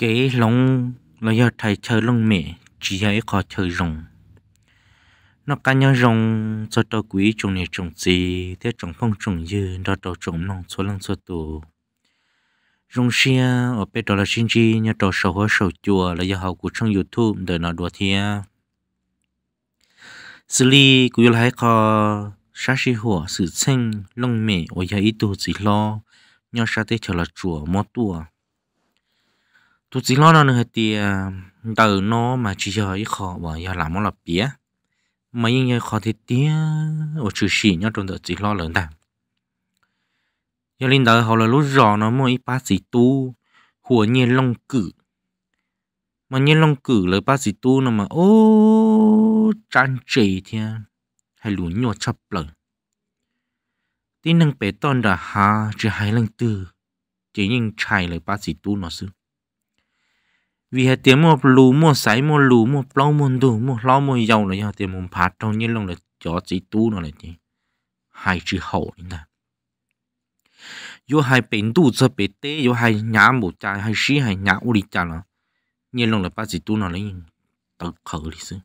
cái lông nó giờ thầy chơi lông mẹ chỉ ấy có chơi rồng nó cá nhau rồng cho tao quý trồng này trồng gì thế trồng phong trồng dư đó tao trồng nông số lăng số tù rồng xia ở bên đó là xin chi nhà tao sầu hoa sầu chùa là giờ học của trong youtube để nó đùa thia xử lý của yêu hái kho sát sĩ hùa sự sinh lông mẹ ở giờ ít tu gì lo nhau sát thế trở là chùa mót tua tôi chỉ lo nó thì à, từ nó mà chỉ cho ít khó và giờ làm món là bia, mà những cái khó thì tía à, ở chữ xỉ nhá trong đó chỉ lo lớn ta giờ lên đó họ là lúc rõ nó mới ba sĩ tu của nhiên long cử mà nhiên long cử là ba sĩ tu nó mà ô trang trề thì à, hay lũ nhỏ chập lời tin năng bé tôn đã hà chỉ hai lần tư chỉ những chai lời ba sĩ tu nó xưa vì hạt tiếng một lú một sấy một lú một lâu một đủ một lâu một dầu này hạt tiếng một phát trong như lòng là chó chỉ tu nó là gì hai chữ hậu nè yo hai bên tu cho bên tế yo hai nhà một cha hai sĩ hai nhà u đi cha nó như lòng là ba chỉ tu nó là gì tự khởi đi xứ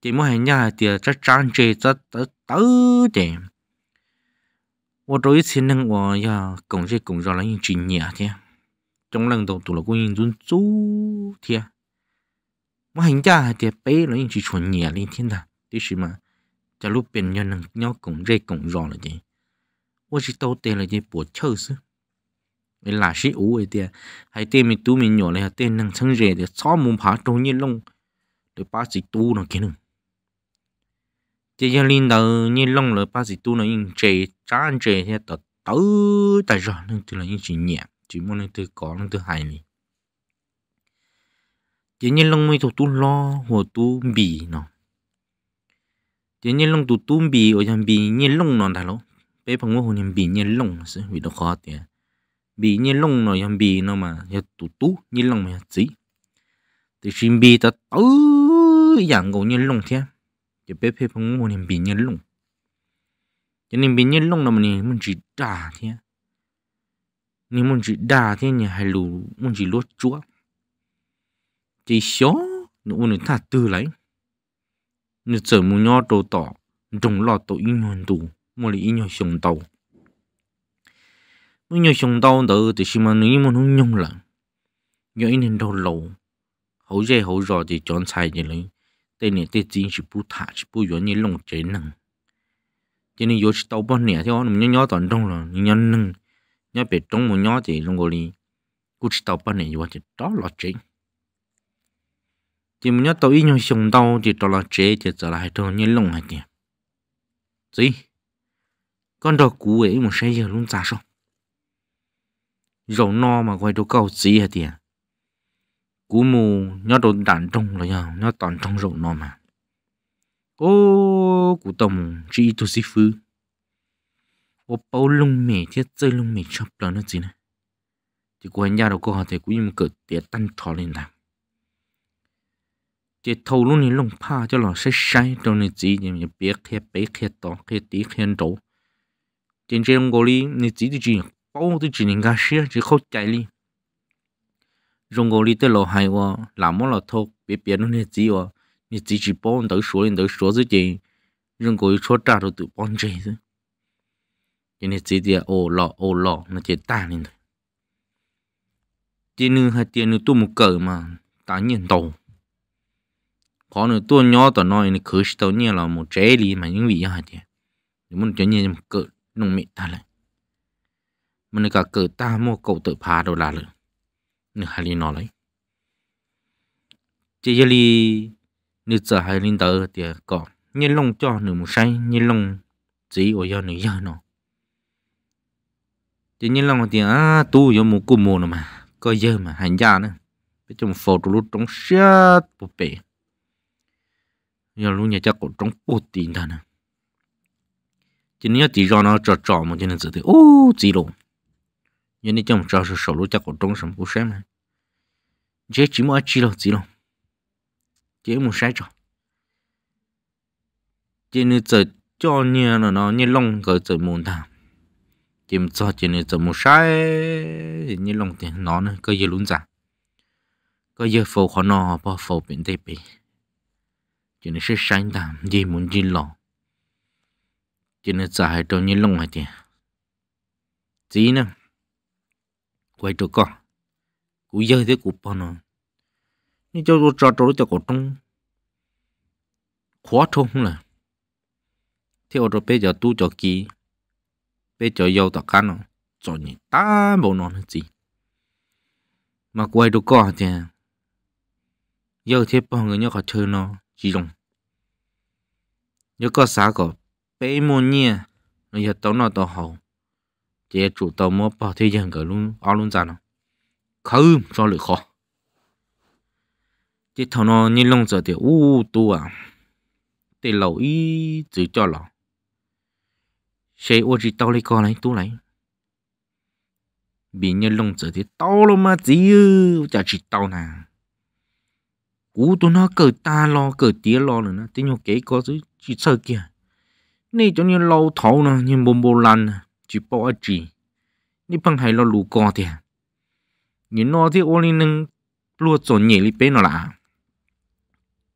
chỉ mỗi hai nhà thì cho trang chế chắc tới tới để 我这一次呢，我要工作工作了，已经几年了。trong lần đầu tụ là quân nhân run chú thia mà hình cha thì bé nó nhìn chỉ chuẩn nhẹ lên thiên đàng tí gì mà cho lúc bên nhân năng nhau cũng dây cũng rõ là gì chỉ tàu tên là gì bộ chơi sư mình là sĩ ủ ấy tiệt hay tên mình tu mình nhỏ này tên năng chân rể mồm phá trông như lông để ba sĩ tu nó kia nữa chỉ cho linh đầu như lông là ba sĩ tu nó in trẻ chán trẻ thì tớ tớ tại chỉ muốn lên từ có lên từ hài này chỉ nhiên lông mi thuộc tu lo hồ tu bì nó chỉ nhiên lông tu tu bì ở trong bì nhiên lông nó đại lỗ bé bằng ngô hồn bì nhiên lông sẽ bị đau khó tiền bì nhiên lông nó trong bì nó mà giờ tu tu nhiên lông mà chỉ thì xin bì ta tứ dạng gỗ nhiên lông thế chỉ bé bé bằng ngô hồn bì nhiên lông cho nên bì nhiên lông là mình mình chỉ trả thế 你们只大天你还路，们只落桌，这小你问你他得来，你怎么鸟都到，中了都一年多，莫里一年熊到，一年熊到的就是嘛，你们能用了，有一年都老，好热好热的种菜的嘞，但你这真是不踏实，不愿意弄这能，今天有时到半年，像我们鸟鸟当中了，人家能。nhớ bị trống một nhó gì luôn rồi đi cú chỉ tàu bên này vừa chỉ đó là chính chỉ một nhớ tàu ít nhau xung tàu thì đó là chế thì trở lại thôi như lông hay kìa gì con đó cú ấy một xe giờ luôn ra sao dầu no mà quay đồ cầu gì hả tiền cú mù nhớ đồ đạn trong rồi nhá nhớ toàn trong dầu no mà ô cú tầm chỉ tu sĩ phứ 我包龙美这最龙美差不了那几呢，就过人家都过好在故意个别单炒 lên làm, chỉ thâu luôn nên lông pa cho nó sai sai trong này chỉ nhưng mà bé khe bé khe to khe tí khe trổ, trên trên ngồi đi nên chỉ thì chỉ bao chỉ nên cái xe chỉ khâu chạy đi, rồi ngồi đi tới lò hay wa làm món lò thâu bé bé nó nên chỉ nên chỉ chỉ bao tới số lên tới số chứ gì, rồi ngồi cho trả rồi tự bao chơi thôi chỉ nên chỉ địa ô lọ ô lọ nó chỉ ta lên thôi chỉ nữ hay chỉ nữa tôi một cỡ mà ta nhìn đầu có nữ tôi nhỏ tao nói nữ khử tao nhẹ là một trẻ lý mà những vị hay thì muốn cho nhẹ một cỡ nông mẹ ta lại mình cả cỡ ta mua cậu tự phá đồ là lử nữ hay đi nói lấy chỉ giờ đi nữ giờ hay lên tới thì có, nhìn lông cho nữ một say nhìn lông chỉ ở do nữ giờ nó chỉ như là một tiếng à tu vô một cụ mồ mà coi giờ mà hành gia nữa cái trong phổ trụ lúc trong xe bộ bể giờ lúc nhà chắc cũng trong bộ tiền thà nè chỉ nhớ chỉ cho nó trò trò một cho nên tự ô chỉ lộ giờ này trong trò sự sổ lúc chắc cũng trong sầm cũng xem này chế chỉ mua chỉ lộ chỉ lộ chế mua sai trò chỉ như tự cho nhà là nó như long cái tự muốn thằng tìm cho chỉ nên chấm một sai như lòng tiền nó nữa cơ giờ lún giả cơ giờ phổ khó nó bỏ phổ biển tây bì chỉ nên sẽ sáng tạm gì muốn gì lò chỉ nên trả hai trong như lòng này tiền gì nữa quay trở con cú giờ thế cú bỏ nó như cho cho cho cho cổ trong khóa thông là theo rồi bây giờ tu cho kỳ bây giờ yêu tao cá nó cho nhỉ ta bộ nó gì mà quay đồ cỏ thì yêu à? thế bao người nhớ có chơi nó chỉ dùng nhớ có xã có bé mua nhia nó giờ tao nó tao hậu chế chủ tao mua bao thế gian cả luôn ao luôn ra nó không cho lửa khó chế thằng nó như lông giờ thì u tu à để lâu ý chỉ cho lòng 谁我只到了过来都来，别人弄这的到了嘛，只有才知道呢。cú tụi nó cờ ta lo cờ tía lo nữa nó tiếng nhau kể có chứ chỉ sợ kìa này cho nên lâu thấu nè nhưng bồn bồn lăn chỉ bỏ ở chỉ nhưng bằng hay lo lù co thì nhưng nó thì ô linh nâng lúa chỗ nhẹ li bé nó lạ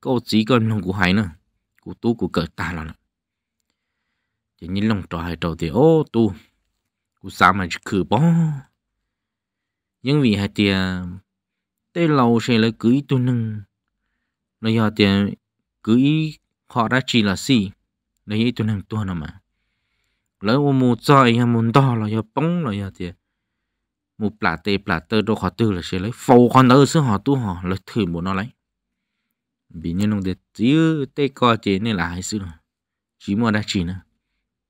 câu chỉ cần lòng của hay nữa của tú của cờ ta là nữa chỉ nhìn lòng trò hay trâu thì ô tu cú sao mà chỉ khử bó nhưng vì hai tiền, tê lâu sẽ lấy cứ tu nâng nó giờ tia cứ họ ra chỉ là gì lấy ý tu nâng tu nào mà lấy ô mù trời hay mù đỏ là giờ bóng là giờ tia mù plà tê plà tơ đô họ tư là sẽ lấy phô con đỡ xứ họ tu họ lấy thử mù nó lấy vì như nông để chứ tê co chế nên là hai xứ rồi chỉ mua đã chỉ nữa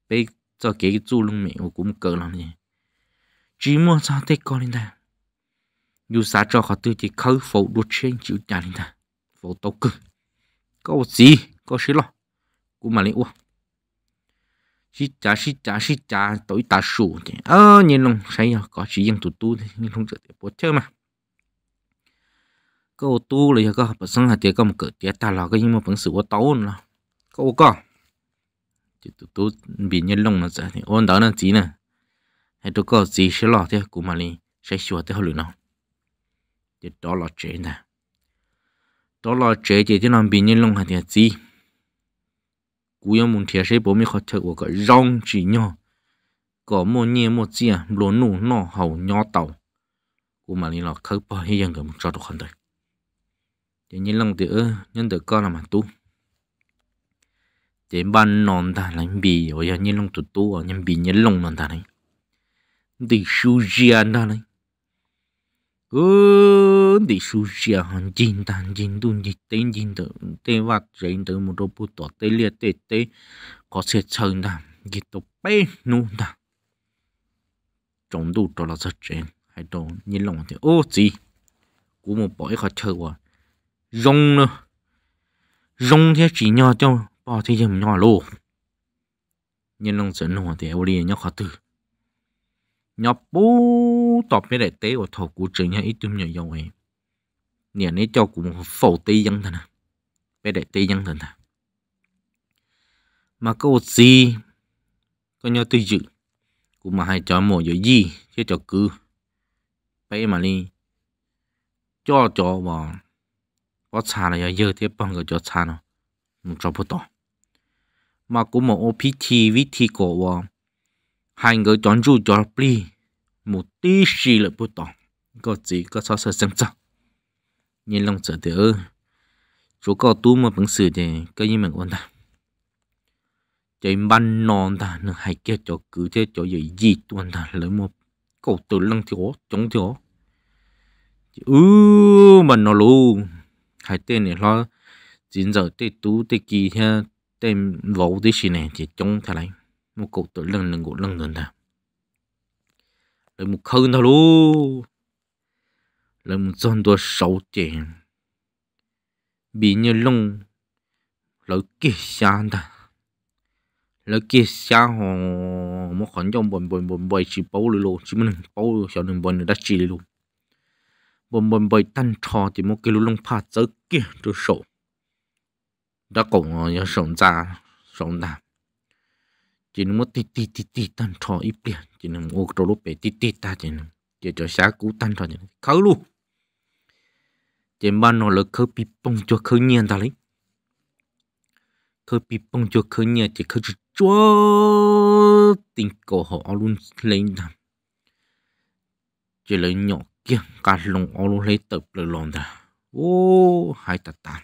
bây giờ cái chú lung mẹ của cũng cỡ lắm nhỉ chỉ mua sao thế con lên ta dù sao cho họ tư thì khơi phổ đốt trên chịu trả lên ta phổ tàu cư có gì có gì lo cũng mà lấy uống chỉ trả chỉ trả chỉ trả tối ta sủ thì nhìn lòng say à có chỉ riêng tụ tu thì nhìn không chịu để bố chơi mà có tu là do có học sinh hạt tiền có một cửa tiền ta là cái nhưng mà vẫn sự quá tấu nữa câu có chỉ tụ tụ bị nhân lông nó sẽ thì ôn đó nó gì nè hay tụ có gì sẽ lọ thế cũng mà đi sẽ sửa thế hồi nào thì đó là chế nè đó là chế chỉ thế làm bị nhân lông hay thì gì cú yêu muốn thiệt sẽ bố mình khó thở của cái rong chỉ nhau có một nhẹ một gì à lún nụ nọ hầu nhỏ tàu cú mà đi là khơi bò hay ยัง cái một trò đồ không đấy thì nhân lông thì ơ nhân được con là mà tu chỉ ban non ta lạnh bì ở nhà nhân lông tụt tua, ở nhà bì nhân lông non ta này đi su gia ta này ơ đi su gia hàn chín ta chín tu nhị tên chín tự tê vặt chín tự một đôi bút tọt tê liệt tê tê có sẽ chơi ta nhị tụ bê nu ta trong tu cho là rất rèn hay đồ nhân lông thì ô gì cũng một bỏ khó chơi quá rong nữa rong thế chỉ nhau cho bỏ thì giờ nhỏ lô nhưng lòng dân hồ thì ô đi nhỏ khó tử nhỏ bố tọp với đại tế của thổ của trường nhà ít tùm nhỏ dầu ấy nè nế cho cụ một phổ tây dân thần à với đại tế dân thần à mà có một gì có nhau tư dự cụ mà hai chó mổ dưới gì chứ cho cứ bé mà đi cho cho vào có xa là giờ tiếp bằng cái chó xa nó một chó bút to mà cũng một ô phí chi với thi cổ à hai người chọn du cho pli một tí xì là bút tỏ có gì có sao sợ xem sao nhìn lòng sợ thế ơ chỗ có tu mà bằng sự thì cái gì mà quên ta chạy ban non ta nó hay kia cho cứ thế cho gì gì tuần ta lấy một cầu từ lăng thiếu chống thiếu ừ mà nó luôn hai tên này lo chín giờ tết tú tết kỳ thế แต่โลดิชินเนี่ยจะจงเท่าไรมุกตัวเรื่องหนึ่งกูเรื่องเงินนะเลยมุกคืนทะลุเลยมุกจนตัวเสาเจนบีเนื้อลงแล้วเกี่ยชานตาแล้วเกี่ยชาหอมขอนจงบนบนบนบอยชิปูเลยลูชิมันปูเสียวหนึ่งบนดัชชีเลยลูบนบนบอยตั้นทอจิมุกเกลุลงพาเจอเกี่ยตัวเสา đã cũng nhớ sống ra sống ra chỉ nên mất tít tít tít tít tan cho ít bia chỉ nên mua trâu lúc bé tít tít ta chỉ nên chỉ cho sáng cũ tan cho chỉ khâu luôn chỉ ban nó là khâu bị bông cho khâu nhiên ta lấy khâu bị bông cho khâu nhiên chỉ khâu chúa tình cổ họ luôn lên làm chỉ lấy nhỏ kia cả lồng họ luôn lấy tập lời lòn ra ô hai ta tàn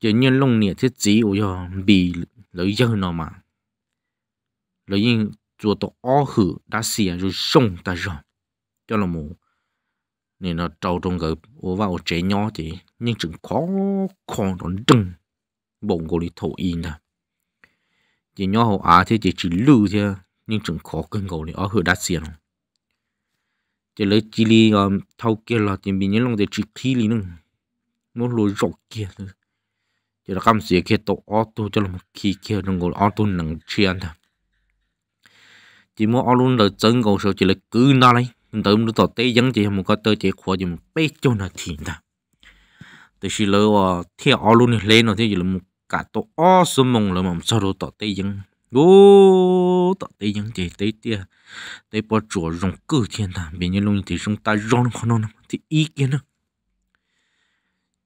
giờ nhân lông nè thế chỉ ôi giờ bị lấy giờ nó mà lợi yên chúa tổ ó hử đã xìa rồi sông ta rồi cho là mù nên nó trâu trong cái, ô vào trẻ nhỏ thì nhưng chừng khó khó nó đừng bỗng cô đi thổ in nè chỉ nhỏ hậu á thì chỉ chỉ lưu thế nhưng chừng khó cân cầu này ó hử đã xìa rồi chỉ lấy chỉ li um, thâu kia là tiền bị nhớ lòng để chỉ khí li nữa, nó lối rọc kia thôi chỉ là cam sĩ kia tổ ô tu cho là một khi kia đừng gọi ô tu nặng chiên thôi chỉ muốn ô luôn là chân cầu số chỉ là cứ na lấy mình tự mình tổ tế dân chỉ một cái tơ chỉ khóa chỉ một bé cho nó thiền ta từ khi lỡ à theo ô luôn lên nó thì chỉ là một cả tổ ô số mông là mầm sao đó tổ tế dân ô tổ tế dân chỉ tế tia tế bỏ chùa rong cử thiên ta bên như luôn thì chúng ta rong không nó thì ý kiến nữa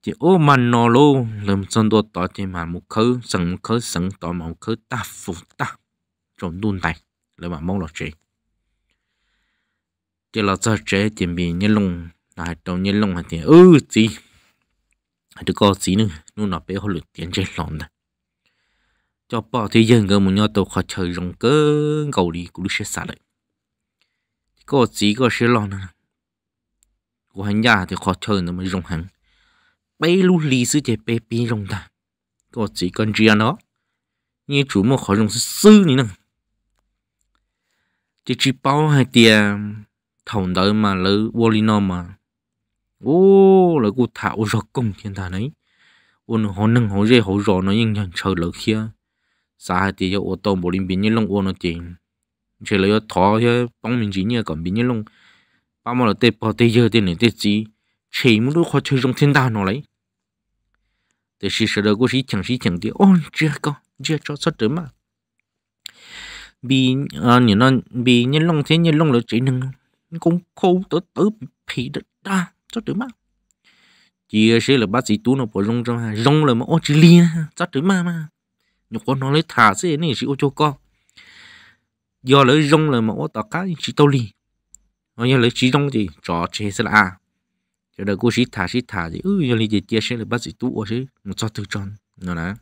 chỉ ô mà nó lô làm sân đồ tỏ chỉ mà một khứ sừng một khứ sừng tỏ một khứ ta phụ ta trong đun tay là mà mong là chị chỉ là sao chế chỉ bị nhân lùng là trong nhân lùng thì ừ gì đứa có gì nữa nó nó bé họ lượt tiền trên lòng này cho bỏ thì dân cơ một nhau tàu khó chơi rồng cơ cầu đi cũng sẽ xả lại có gì có sẽ lo nè của hắn già thì khó chơi nó mới rồng hắn bây lu lì sư chế bê bê lòng ta có chỉ cần gì nó như chủ mà khó lòng sư này nè chỉ chỉ bao hai tia thòng đợi mà lỡ Wolino mà ô lỡ cô thả ô rọ công thiên thả đấy ôn họ nâng họ dây họ rọ nó nhưng chẳng chờ lỡ kia xa hai tia ô tô bộ linh biến như lông ô nó tiền chỉ lỡ thọ thó bóng mình chỉ như còn biến như lông bao mà lỡ tê bao tê giờ tê này tê gì 谁么都好吃中天大脑来。这是说的，我是讲是讲的，哦，这个这招啥的嘛？bị à, nhìn nó bị nhân long thế nhân long là chỉ nâng cũng khô tới tới bị đất đa cho tới mà chỉ sẽ là bác sĩ tú nó bỏ rong rong là mà ô chỉ lia cho tới mà mà nhục con nó lấy thả sẽ này chỉ ô cho con do lấy rong là mà ô tao chỉ tao li nó lấy chỉ rong gì trò chế sẽ là à cho nên cô sĩ thả sĩ thả thì ừ giờ lấy gì chia sẻ là bác sĩ tú ở chứ, một cho từ tròn nó nè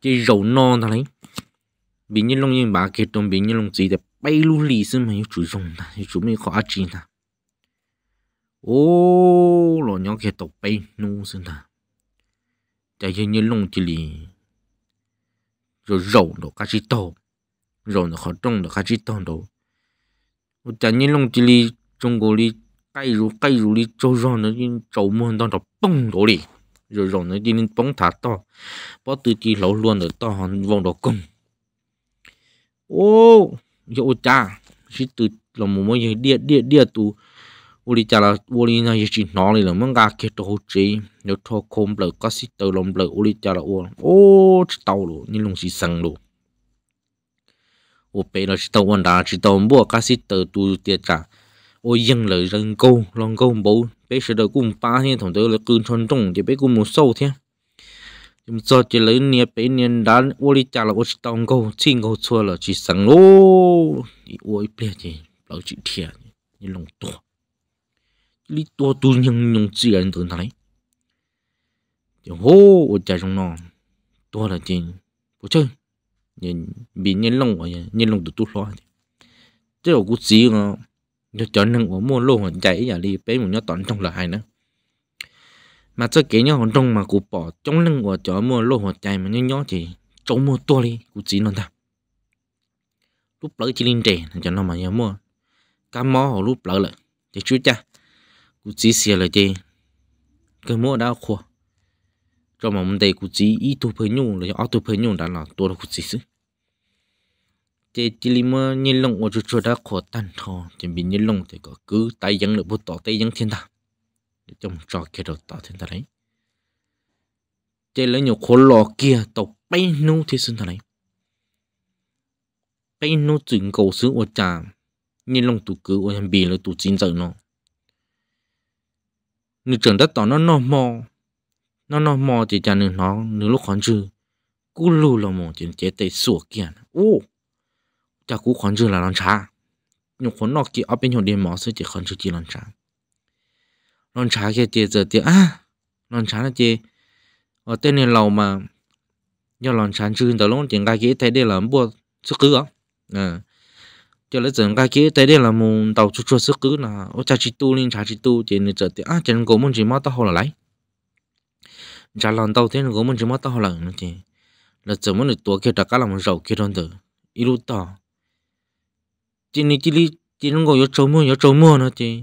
chỉ rầu non thôi đấy bị nhân long nhân bà kia đồng bị nhân long gì thì bay lu lì xin mà yêu chủ rồng ta yêu chủ mình khó chín ta ô lo nhỏ kia tộc bay nu xin ta tại vì nhân long chỉ lì rồi rầu nó cá chỉ to rồi nó khó trông đồ cá chỉ to đồ tại nhân long chỉ lì trong cô lì 介入介入哩，就让那因周末当着蹦到哩，就让那因蹦他到，把自己老乱的到还往到拱。ô yo cha chỉ từ là một mấy cái địa địa địa tu ô đi cha là ô đi này chỉ nói là mong gà kia đồ chế nếu thọ không bờ có sĩ từ lòng bờ ô đi cha là ô ô chỉ tàu luôn nhưng lòng chỉ sang luôn ô chỉ tàu ăn đá chỉ tàu mua cá sĩ từ tu tiệt cha 我养了人狗，人狗无被石头棍扒天，同得了棍穿中，就被棍木收天。chúng cho chỉ lấy nia bé nia đá ô đi trả là ô chỉ tông câu xin câu chua là chỉ sẵn lô thì ô ấy bé thì lão chỉ thiệt như lòng to lý to tu nhưng chỉ anh tưởng thấy thì hô ô trả trong to là chỉ bố chơi bị nhân lòng vậy nhân lòng tụt tụt loa chứ là cú gì ngon nhớ cho nên của mua lô hoàn chạy giờ đi bé một nhóm tọn trong là hai nữa mà cho kỹ nhớ hồn trong mà cụ bỏ trong nâng của chó mua lô hoàn chạy mà nhóm nhớ chỉ chống mua to đi cụ chỉ nó ta lúc lỡ chỉ linh trẻ cho nó mà nhớ mua cá mó hồ lúc lỡ lại chỉ chú cha cụ chỉ xìa lại chơi cái mua đã khua cho mà mình đây cụ chỉ ít tuổi phơi nhung rồi ở tuổi phơi nhung đã là tua là cụ chỉ xứ chỉ chỉ li mà nhìn lông của chú chú đã khó tan thò chỉ bị nhìn lông thì có cứ tay dân được bút tỏ tay dân thiên ta trong trò kia đầu tỏ thiên ta đấy chỉ lấy nhiều khó lò kia tàu bay nu thì xin ta đấy bay nu chuyện cầu xứ của cha nhìn lông tụ cứ của thằng bì là tụ chín giờ nó nữ trưởng đất tỏ nó nó mò nó nó mò thì cha nữ nó nữ lúc còn chưa cú lù là mò thì chế tay sủa kia ô 家古款子来让查，用混闹给阿边用点毛色就款子给让查，让查个接着点啊，让查那接，哦，等你老嘛，要让查只到弄点家给带点人不吃个，嗯，叫了整家给带点人们到处做吃个呐，我家去多呢查去多，点你这点啊，点我们就买到好了来，查让到点我们就买到好了那点，那怎么你多给大家那么绕给上的，一路到。chỉ này chỉ đi chỉ nó gọi cho mua cho trâu mua nó chỉ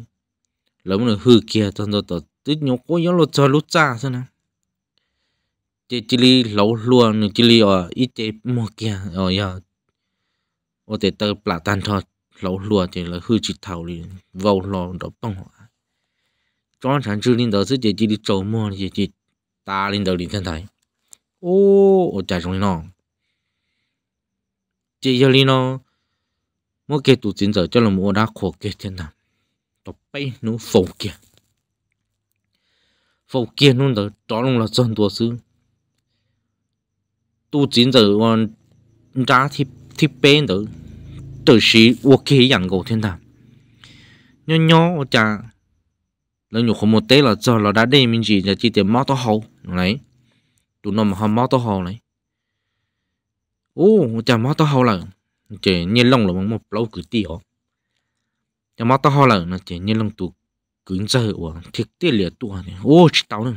lắm là hư kia tao tao tao tức nhổ cố nhổ lột cho lột ra sao chỉ chỉ đi lâu luôn nữa chỉ đi ít chế mua kia ở giờ ở để tao plả thôi lâu luôn thì là hư chỉ thầu đi vào lò đó bông hoa cho sản sư lên đó sẽ chỉ chỉ đi trâu mua chỉ chỉ ta lên đầu đi thân thấy ô ở trái trong chỉ giờ lên nó mua cái tụ chính giờ cho là mua đá khổ kia trên nào tập bay nó phổ kia phổ kia luôn đó đó luôn là dân tổ sư tụ chính giờ còn ra thì thì bên đó tự sĩ ok dạng cầu thiên nào nhỏ nhỏ chả là nhục không một tế là giờ là đã đi mình chỉ là chỉ tiền mót to hậu này tụi nó mà không mót to hậu này ô chả mót to hậu là chỉ nhiên lông là một lâu cứ tiêu cho mà tao là nó chỉ nhiên lông tụ cứng giờ của thiệt tiệt liệt tụ này ô chỉ tao nữa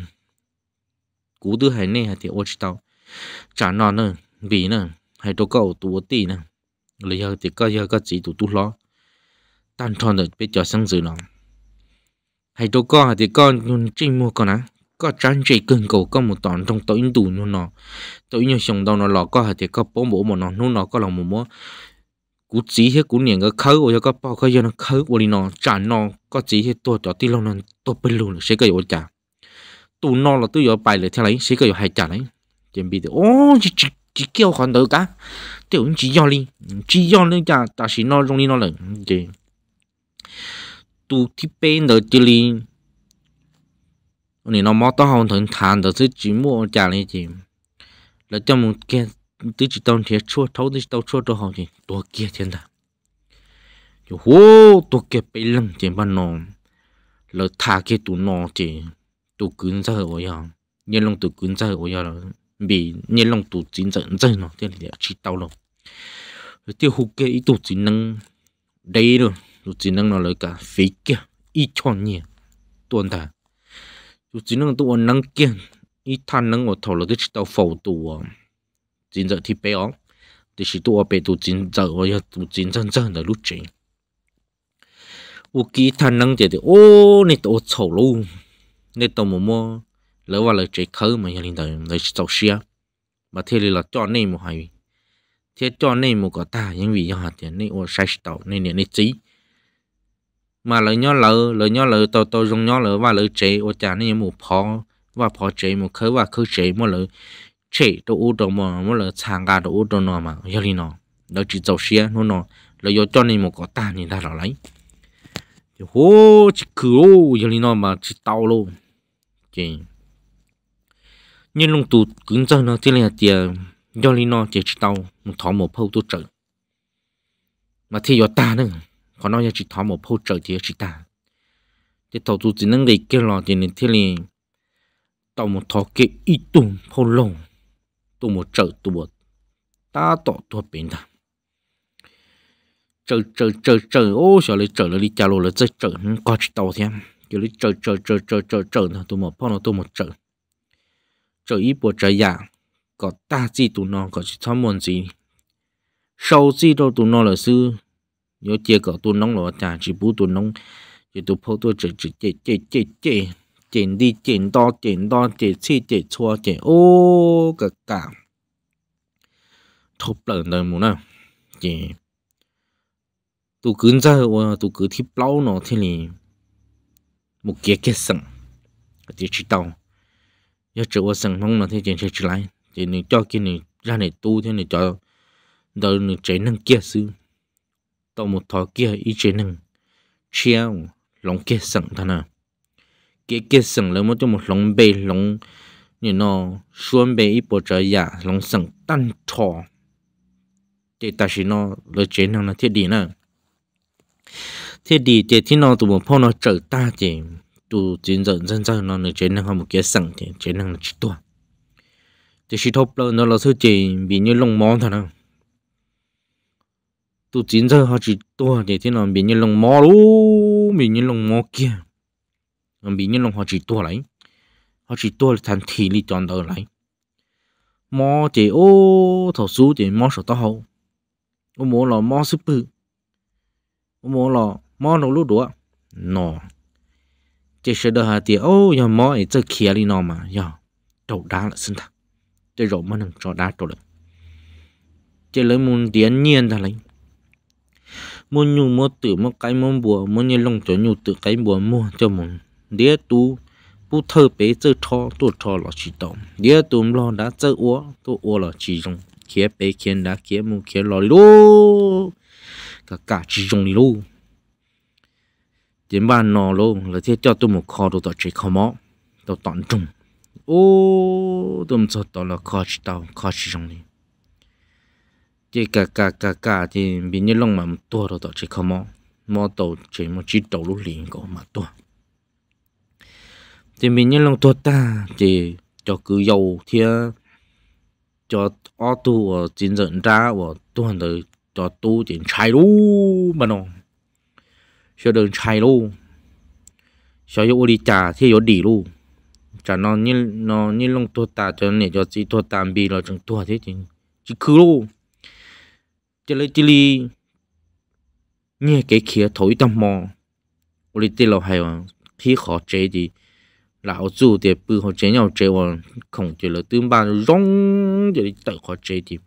cú tư hay này thì ô chỉ tao trả nợ nữa vì nữa hay tôi cậu tụ tì nữa lấy giờ thì có giờ có chỉ tụ tụ lo tan tròn được bây giờ sang dự nó hay tôi có thì con chim mua con á có trán chỉ cần cầu có một toàn trong tối đủ như nó tối như xong đâu nó lọ có hạt thì có bố bố mà nó nó nó có lòng một múa cú chỉ hết cú nhảy cái khâu rồi cái bao cái giờ nó khâu rồi nó trả nó có chỉ hết tôi cho tí lâu nó tôi bên luôn sẽ cái rồi trả tụ nó là tôi giờ bài lại theo lấy sẽ cái rồi hay trả lấy tiền bị được ô chỉ chỉ chỉ kêu còn đỡ cả tiểu chỉ do đi chỉ do nên trả ta chỉ nó trong đi nó lần gì tụ thì bên đỡ chỉ đi nên nó mót tao hồng thằng thàn đỡ sẽ chỉ mua trả lấy gì là cho một cái tí chỉ tao thiệt chua thấu tí tao chua cho họ thì tổ kia thiên ta chú hô tổ kia bị lầm thì ban nó lỡ thả kia tụ nó thì tụ cứng ra ở nhà nhân lòng tụ cứng ra ở nhà là bị nhân lòng tụ chín trận trận nó thế này chỉ tao lòng tiêu hụt cái ít tụ chín năng đấy rồi tụ chín năng nó lấy cả phí kia ít chọn nhỉ tuần ta tụ chín năng tụ năng kia ít than năng ở thầu là cái chỉ tao phẫu tụ à chính giờ thì bé ông thì chỉ tụ bé tụ chính giờ và giờ tụ chín giờ giờ là lúc chính u kỹ thằng năng thì ô này tụ xấu luôn này tụ mà mua lỡ vào lời chạy khứ mà nhà linh đời lời xấu xia mà thế là cho nên một hay thế cho nên một có ta những vị do hạt tiền nên ô sai tàu nên nên trí mà lỡ nhớ lỡ lỡ nhớ lỡ tao tao dùng nhớ lỡ, và lỡ chế ô cha nên một phó và phó chế một và khứ chế một lời chế đồ ô tô mà mà là sang cả đồ ô tô nào mà giờ đi nó nó chỉ dầu xe nó nó là do cho nên một có ta nhìn ra rồi lấy thì hô chỉ cứ lô giờ đi nó mà chỉ tàu luôn, chị nhưng lúc tụ cứng cho nó chỉ là tiền do đi nó chỉ chỉ tàu một thọ một phâu tôi trợ mà thì do ta nữa còn nó chỉ thọ một phâu trợ thì chỉ ta thì tàu tôi chỉ năng cái kêu lò thì nên thì liền tàu một thọ cái ít tuần phâu lồng tu một trợ tu một ta tỏ tu bên ta trợ trợ trợ trợ ô sợ lấy trợ lấy đi chả lô lấy chơi trợ có chỉ tàu thêm giờ lấy trợ trợ trợ trợ trợ trợ là tu ừ, một phong là tu một trợ trợ ít bộ trợ giả có ta gì tu nó có chỉ tham muốn gì sau gì đâu tu nó là sư nhớ chia có tu nóng là chả chỉ bú tu nóng chỉ tu phô tu chỉ chỉ chỉ chỉ chỉ chỉnh đi chỉnh đo chỉnh đo chỉnh chi chỉnh chua chỉnh ô cả cả thục lần đời muốn nào chỉ tu cứ ra hoa tu cứ thi plau nó thế này một kia kia sẵn thì chỉ đâu, giờ chỉ hoa sẵn mong là thế chỉ sẽ trở lại thì mình cho cái này ra này tu thế này cho đời này chạy năng kia sư tàu một thọ kia ý chạy năng treo lòng kia sẵn thằng nào cái cái sừng lớn một trong một lồng bê lồng như nó xuống bê ít bộ trời giả lồng sừng tan trò thì ta chỉ nó lựa chọn nó là thiết đi nữa thiết đi thì thì nó tụi một phong nó trở ta thì tụ chiến dần dân dần nó lựa chọn nó một cái sừng thì chọn nó là chỉ tua thì chỉ thốt lên nó là thứ gì vì như lồng món thôi nào tụ chiến dần họ chỉ tua thì thì nó bị như lồng mò luôn bị như lồng mò kia bị nhân lòng họ chỉ tua lại họ chỉ tua thành thì li chọn đời lại mò chỉ ô thầu số chỉ mò số tao hậu ô mò là mò sư bự ô mò là mò nó lúc đó nó chỉ sẽ đợi thì ô giờ mò ấy chơi kia đi nó mà giờ đổ đá là sinh thật chơi rồi mà đừng trò đá đổ được chơi lấy muốn tiền nhiên ra lấy muốn nhung mua tử mua cái muốn bùa muốn như lông chỗ nhung tự cái bùa mua cho mình đĩa tu bu thơ bế chơ thọ tu thọ là chỉ tổng đĩa tu lo đã chơ úa tu úa là chỉ dùng kia bế kia đã kia mu kia lo lô cả cả chỉ dùng lô chỉ bàn nọ lô là thế cho tu một kho đồ tọt chỉ kho mỏ tọt tọn trùng ô tụm cho tọt là kho chỉ tàu kho chỉ dùng đi chỉ cả cả cả cả thì bị như lông mà một tua đồ tọt chỉ kho mỏ mỏ tàu chỉ một chỉ tàu lúc liền có mà tua thì mình nhân lòng tuột ta thì cho cứ dầu thia cho ô tu ở chính dẫn ra và tu hành tới cho tu chỉ chạy lu mà nó cho đường chạy lu cho yêu đi trả thì yêu đi lu trả nó như nó như lòng tuột ta cho nên cho chỉ tuột tạm bị là chẳng tuột thế thì chỉ cứ lu chỉ lấy chỉ li nghe cái kia thổi tâm mò ô đi tiền là hay mà khi khó chế thì lão chủ thì bự họ chế nhau chế vào không chế là tương ba rong chế tự họ chế thì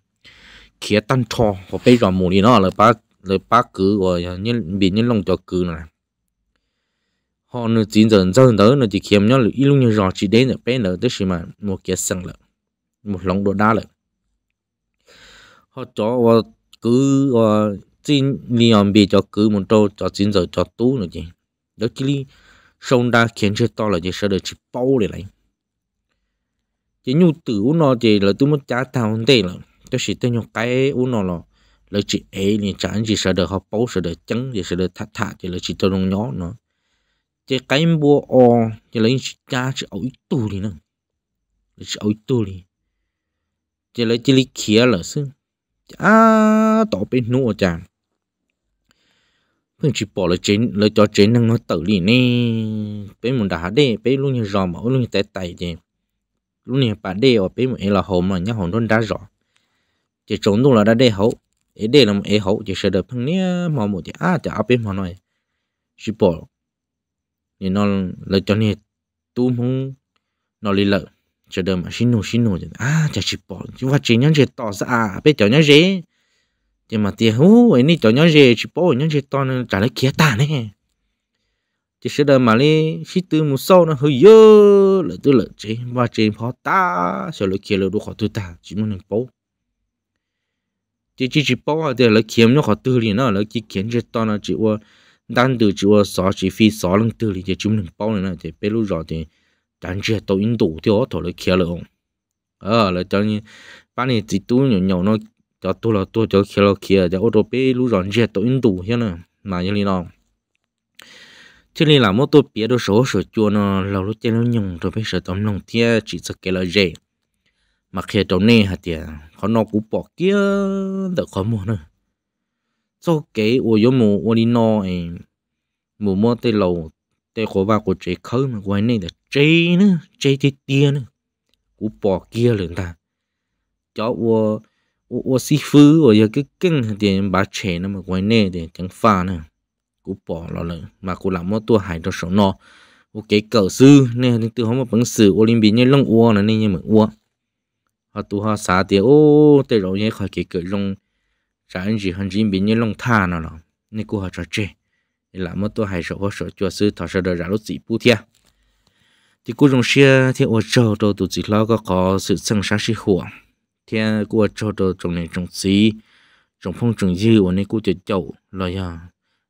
kia tan cho họ bây giờ mù đi nó là ba là ba cứ rồi nhân bị nhân lòng cho cứ này họ nó chỉ dần dần đó nó chỉ kiếm nhau là ít lúc như rõ chỉ đến là bé nữa tức mà một kia sưng lại một lòng đồ đá lại họ cho cứ chỉ niệm bị cho cứ một trâu cho chính rồi cho tú nữa chứ đó chỉ sông đa khiến cho to là chỉ sợ được chỉ bao để lấy chỉ nhu tử u nó chỉ là tôi muốn trả tao không tệ là tôi chỉ tôi nhu cái u nó là là chỉ ấy thì chẳng chỉ sợ được họ bao sợ được trắng chỉ sợ được thắt thắt chỉ là chỉ tôi đông nhỏ nó chỉ cái bùa o chỉ là chỉ cha chỉ ở tu đi nữa chỉ ở tu đi chỉ là chỉ lý kia là xứ à tỏ bên nụ chàng phương chỉ bỏ lời chế lời cho chế năng nó tự liền nè bé muốn đá đê bé luôn như rò mà luôn như tay tay chứ luôn như bà đê ở bé muốn là hồ mà nhá hồn luôn đá rõ chỉ trốn luôn là đá đê hậu ấy đê là một ấy hậu chỉ sợ được thằng nia mà một thì à chỉ áp bé mà nói chỉ bỏ nên nó là cho nên tu muốn nó lì lợ chờ đợi mà xin nô xin nô à chả chỉ bỏ chứ hoa chế nhá chế tỏ ra à bé cháu nhá chế chứ mà tiền hú ấy ní cho nhớ gì chỉ bố nhớ gì to nên trả lời kia ta nè chỉ sợ đợi mà li, khi từ một sau nó hơi dơ là từ lợi chế và chế phó ta sợ lợi kia là đồ khó từ ta chỉ muốn nên bố chỉ chỉ chỉ bố à, thì lợi kiếm nó khó từ liền nó lợi chỉ kiếm chế to nó chỉ qua đang từ chỉ qua xóa chỉ phi xóa lên từ liền chỉ muốn nên bố nữa thì bây lúc rồi thì đang chỉ tàu in đủ thì họ thổi lợi kia rồi ờ lợi cho như bạn này chỉ tu nhỏ nhỏ nó cho tôi là tôi cho khi là kia cho ô tô bé lú rọn rẹt tôi in đủ thế nào mà như thế nào chứ là mỗi tôi bé đồ số số chua nó lâu lúc chơi lâu nhung rồi bây giờ tóm nông thia chỉ sợ cái là rẻ mà khi trong này hạt tiền họ nó cũng bỏ kia đỡ khó mua nữa cho cái ô yếu mù ô đi no ấy mù mua tê lầu tê khó ba của chế khơi mà quay này là chế nữa chế thì tiền nữa cũng bỏ kia lần ta cho ô 我我媳妇我有个更点把钱那么国内的讲法呢，我 bỏ nó rồi mà cô làm một tua hải cho sống nó ô cái cờ sư nè từ hôm mà bằng sự ô liên bị nhớ này nên nhớ mà ua tu họ xả tiền ô tê rồi nhớ khỏi cái cờ lông trả anh gì hắn chỉ bị nhớ lông tha nó rồi nên cô họ trả làm một tua hải sợ họ sợ chùa sư thọ sợ đời ra lúc gì bu thia thì cô dùng xe thì ô chờ đâu tụi chỉ lo có sự sân sát sĩ huống thiên của cho đồ trồng này trồng xí trồng phong trồng dư ở nơi của chợ chậu là ya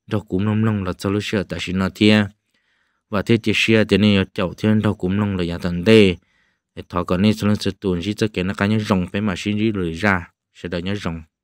đâu cũng nông nông là cho lúc xưa tại sinh là thiên và thế chỉ xưa thì nên chậu thiên đâu cũng nông là ya tận đây thọ còn nên cho nên sự tuần chỉ cho cái nó cá nhân rồng phải mà xin đi rồi ra sẽ đợi nhớ rồng